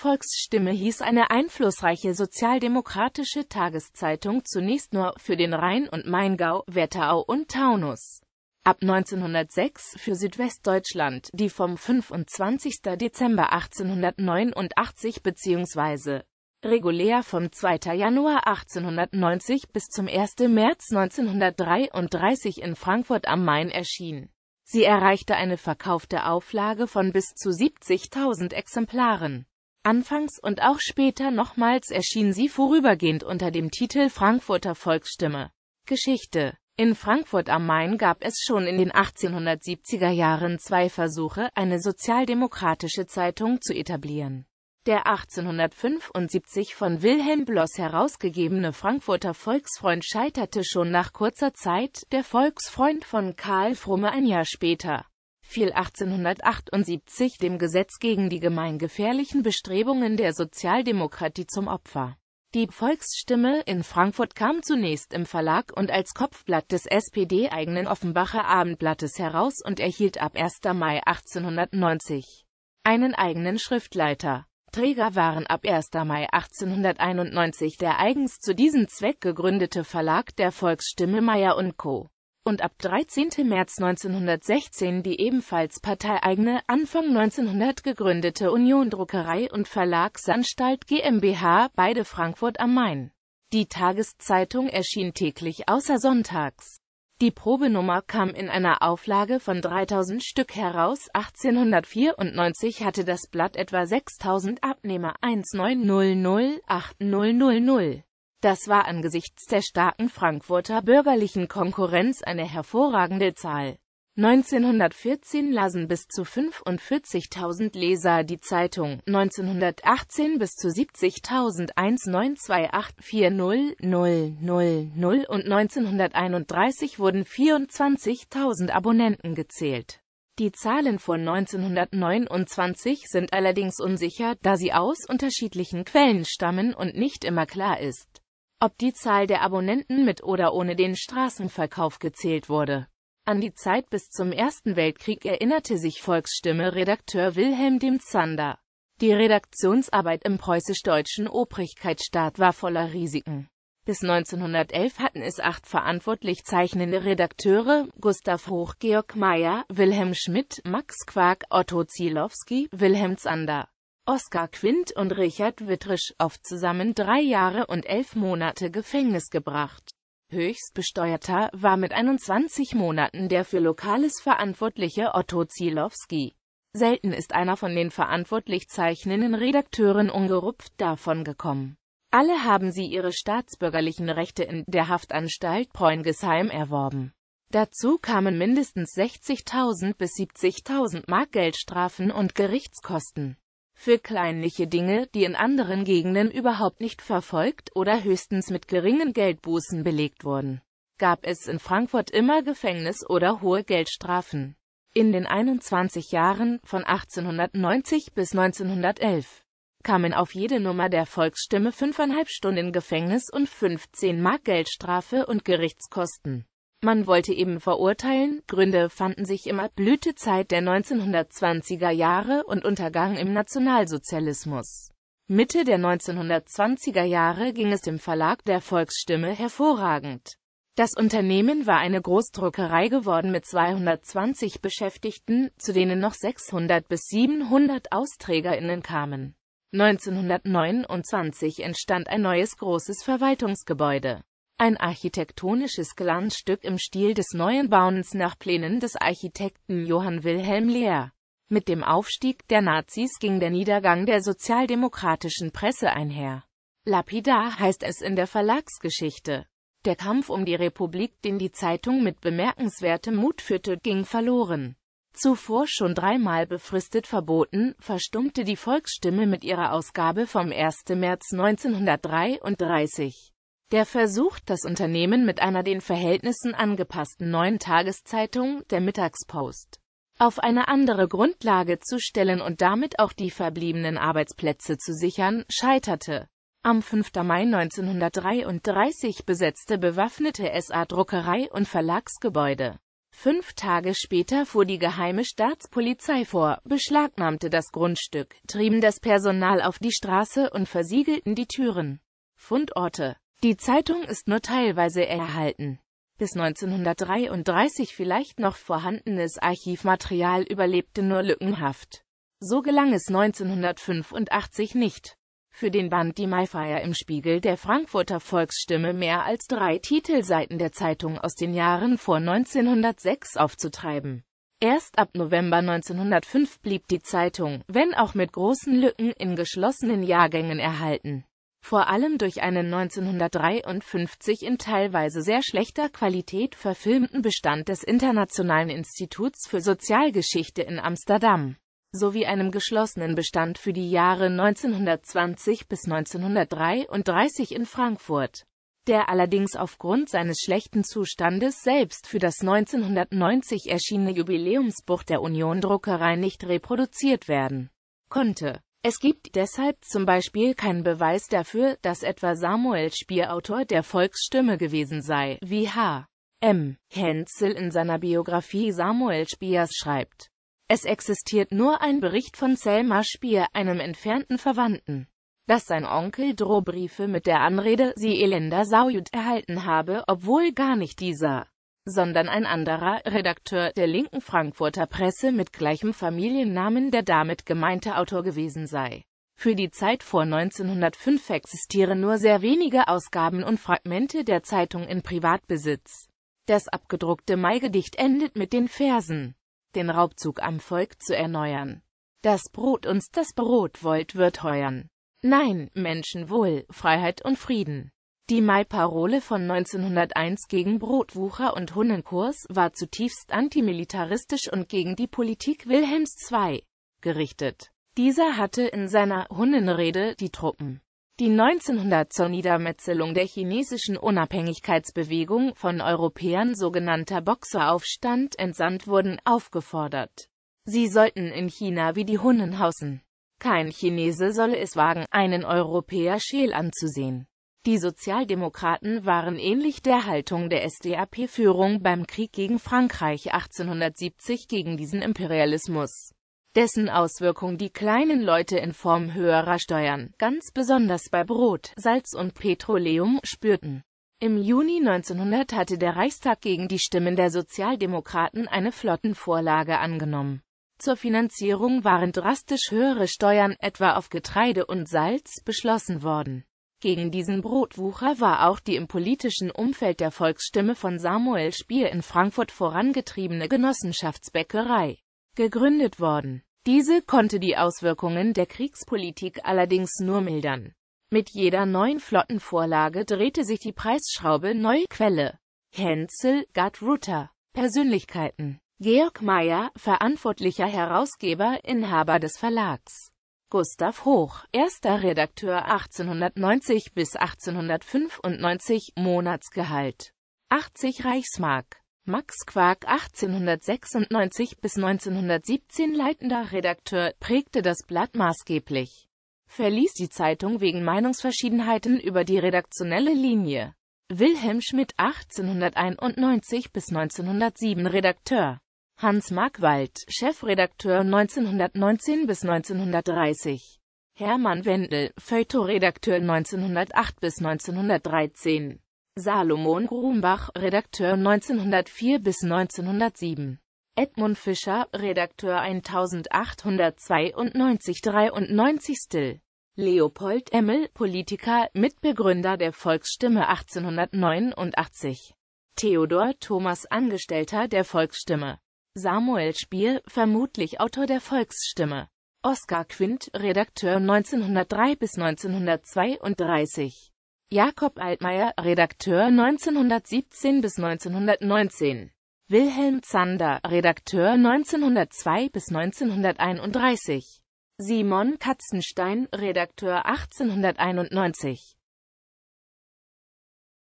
Volksstimme hieß eine einflussreiche sozialdemokratische Tageszeitung zunächst nur für den Rhein und Maingau, Wetterau und Taunus. Ab 1906 für Südwestdeutschland, die vom 25. Dezember 1889 bzw. regulär vom 2. Januar 1890 bis zum 1. März 1933 in Frankfurt am Main erschien. Sie erreichte eine verkaufte Auflage von bis zu 70.000 Exemplaren. Anfangs und auch später nochmals erschien sie vorübergehend unter dem Titel Frankfurter Volksstimme. Geschichte In Frankfurt am Main gab es schon in den 1870er Jahren zwei Versuche, eine sozialdemokratische Zeitung zu etablieren. Der 1875 von Wilhelm Bloss herausgegebene Frankfurter Volksfreund scheiterte schon nach kurzer Zeit, der Volksfreund von Karl Frumme ein Jahr später fiel 1878 dem Gesetz gegen die gemeingefährlichen Bestrebungen der Sozialdemokratie zum Opfer. Die Volksstimme in Frankfurt kam zunächst im Verlag und als Kopfblatt des SPD-eigenen Offenbacher Abendblattes heraus und erhielt ab 1. Mai 1890 einen eigenen Schriftleiter. Träger waren ab 1. Mai 1891 der eigens zu diesem Zweck gegründete Verlag der Volksstimme Meyer Co und ab 13. März 1916 die ebenfalls parteieigene, Anfang 1900 gegründete Union Druckerei und Verlagsanstalt GmbH, beide Frankfurt am Main. Die Tageszeitung erschien täglich außer sonntags. Die Probenummer kam in einer Auflage von 3000 Stück heraus. 1894 hatte das Blatt etwa 6000 Abnehmer. 1900 8000 das war angesichts der starken Frankfurter bürgerlichen Konkurrenz eine hervorragende Zahl. 1914 lasen bis zu 45.000 Leser die Zeitung, 1918 bis zu 70.000 70.00192840000 und 1931 wurden 24.000 Abonnenten gezählt. Die Zahlen von 1929 sind allerdings unsicher, da sie aus unterschiedlichen Quellen stammen und nicht immer klar ist, ob die Zahl der Abonnenten mit oder ohne den Straßenverkauf gezählt wurde. An die Zeit bis zum Ersten Weltkrieg erinnerte sich Volksstimme-Redakteur Wilhelm dem Zander. Die Redaktionsarbeit im preußisch-deutschen Obrigkeitsstaat war voller Risiken. Bis 1911 hatten es acht verantwortlich zeichnende Redakteure, Gustav Hoch, Georg Meyer, Wilhelm Schmidt, Max Quark, Otto Zielowski, Wilhelm Zander, Oskar Quint und Richard Wittrisch, auf zusammen drei Jahre und elf Monate Gefängnis gebracht. Höchstbesteuerter war mit 21 Monaten der für Lokales verantwortliche Otto Zielowski. Selten ist einer von den verantwortlich zeichnenden Redakteuren ungerupft davon gekommen. Alle haben sie ihre staatsbürgerlichen Rechte in der Haftanstalt Preungesheim erworben. Dazu kamen mindestens 60.000 bis 70.000 Mark Geldstrafen und Gerichtskosten für kleinliche Dinge, die in anderen Gegenden überhaupt nicht verfolgt oder höchstens mit geringen Geldbußen belegt wurden, gab es in Frankfurt immer Gefängnis oder hohe Geldstrafen. In den 21 Jahren von 1890 bis 1911 kamen auf jede Nummer der Volksstimme fünfeinhalb Stunden Gefängnis und 15 Mark Geldstrafe und Gerichtskosten. Man wollte eben verurteilen, Gründe fanden sich immer, Blütezeit der 1920er Jahre und Untergang im Nationalsozialismus. Mitte der 1920er Jahre ging es dem Verlag der Volksstimme hervorragend. Das Unternehmen war eine Großdruckerei geworden mit 220 Beschäftigten, zu denen noch 600 bis 700 AusträgerInnen kamen. 1929 entstand ein neues großes Verwaltungsgebäude. Ein architektonisches Glanzstück im Stil des neuen Bauens nach Plänen des Architekten Johann Wilhelm Lehr. Mit dem Aufstieg der Nazis ging der Niedergang der sozialdemokratischen Presse einher. Lapidar heißt es in der Verlagsgeschichte. Der Kampf um die Republik, den die Zeitung mit bemerkenswertem Mut führte, ging verloren. Zuvor schon dreimal befristet verboten, verstummte die Volksstimme mit ihrer Ausgabe vom 1. März 1933. Der Versuch, das Unternehmen mit einer den Verhältnissen angepassten neuen Tageszeitung, der Mittagspost, auf eine andere Grundlage zu stellen und damit auch die verbliebenen Arbeitsplätze zu sichern, scheiterte. Am 5. Mai 1933 besetzte bewaffnete SA Druckerei und Verlagsgebäude. Fünf Tage später fuhr die geheime Staatspolizei vor, beschlagnahmte das Grundstück, trieben das Personal auf die Straße und versiegelten die Türen. Fundorte die Zeitung ist nur teilweise erhalten. Bis 1933 vielleicht noch vorhandenes Archivmaterial überlebte nur lückenhaft. So gelang es 1985 nicht. Für den Band Die Maifeier im Spiegel der Frankfurter Volksstimme mehr als drei Titelseiten der Zeitung aus den Jahren vor 1906 aufzutreiben. Erst ab November 1905 blieb die Zeitung, wenn auch mit großen Lücken in geschlossenen Jahrgängen erhalten vor allem durch einen 1953 in teilweise sehr schlechter Qualität verfilmten Bestand des Internationalen Instituts für Sozialgeschichte in Amsterdam, sowie einem geschlossenen Bestand für die Jahre 1920 bis 1933 in Frankfurt, der allerdings aufgrund seines schlechten Zustandes selbst für das 1990 erschienene Jubiläumsbuch der Union Druckerei nicht reproduziert werden konnte es gibt deshalb zum Beispiel keinen Beweis dafür, dass etwa Samuel Spier Autor der Volksstimme gewesen sei, wie H. M. Henzel in seiner Biografie Samuel Spiers schreibt. Es existiert nur ein Bericht von Selma Spier, einem entfernten Verwandten, dass sein Onkel Drohbriefe mit der Anrede, sie Elender Saujut erhalten habe, obwohl gar nicht dieser sondern ein anderer Redakteur der linken Frankfurter Presse mit gleichem Familiennamen der damit gemeinte Autor gewesen sei. Für die Zeit vor 1905 existieren nur sehr wenige Ausgaben und Fragmente der Zeitung in Privatbesitz. Das abgedruckte Maigedicht endet mit den Versen, den Raubzug am Volk zu erneuern. Das Brot uns das Brot wollt wird heuern. Nein, Menschenwohl, Freiheit und Frieden. Die Mai-Parole von 1901 gegen Brotwucher und Hunnenkurs war zutiefst antimilitaristisch und gegen die Politik Wilhelms II gerichtet. Dieser hatte in seiner Hunnenrede die Truppen, die 1900 zur Niedermetzelung der chinesischen Unabhängigkeitsbewegung von Europäern sogenannter Boxeraufstand entsandt wurden, aufgefordert. Sie sollten in China wie die Hunnen hausen. Kein Chinese solle es wagen, einen Europäer scheel anzusehen. Die Sozialdemokraten waren ähnlich der Haltung der SDAP-Führung beim Krieg gegen Frankreich 1870 gegen diesen Imperialismus dessen Auswirkung die kleinen Leute in Form höherer Steuern, ganz besonders bei Brot, Salz und Petroleum, spürten. Im Juni 1900 hatte der Reichstag gegen die Stimmen der Sozialdemokraten eine Flottenvorlage angenommen. Zur Finanzierung waren drastisch höhere Steuern, etwa auf Getreide und Salz, beschlossen worden. Gegen diesen Brotwucher war auch die im politischen Umfeld der Volksstimme von Samuel Spier in Frankfurt vorangetriebene Genossenschaftsbäckerei gegründet worden. Diese konnte die Auswirkungen der Kriegspolitik allerdings nur mildern. Mit jeder neuen Flottenvorlage drehte sich die Preisschraube neue Quelle Hänzel, Gerd Rutter Persönlichkeiten Georg Meyer, verantwortlicher Herausgeber, Inhaber des Verlags Gustav Hoch, erster Redakteur 1890 bis 1895, Monatsgehalt 80 Reichsmark. Max Quark 1896 bis 1917 leitender Redakteur, prägte das Blatt maßgeblich. Verließ die Zeitung wegen Meinungsverschiedenheiten über die redaktionelle Linie. Wilhelm Schmidt 1891 bis 1907 Redakteur Hans Markwald, Chefredakteur 1919 bis 1930. Hermann Wendel, Feuilletonredakteur 1908 bis 1913. Salomon Grumbach, Redakteur 1904 bis 1907. Edmund Fischer, Redakteur 1892-93 Still. Leopold Emmel, Politiker, Mitbegründer der Volksstimme 1889. Theodor Thomas, Angestellter der Volksstimme. Samuel Spiel, vermutlich Autor der Volksstimme. Oskar Quint, Redakteur 1903 bis 1932. Jakob Altmaier, Redakteur 1917 bis 1919. Wilhelm Zander, Redakteur 1902 bis 1931. Simon Katzenstein, Redakteur 1891.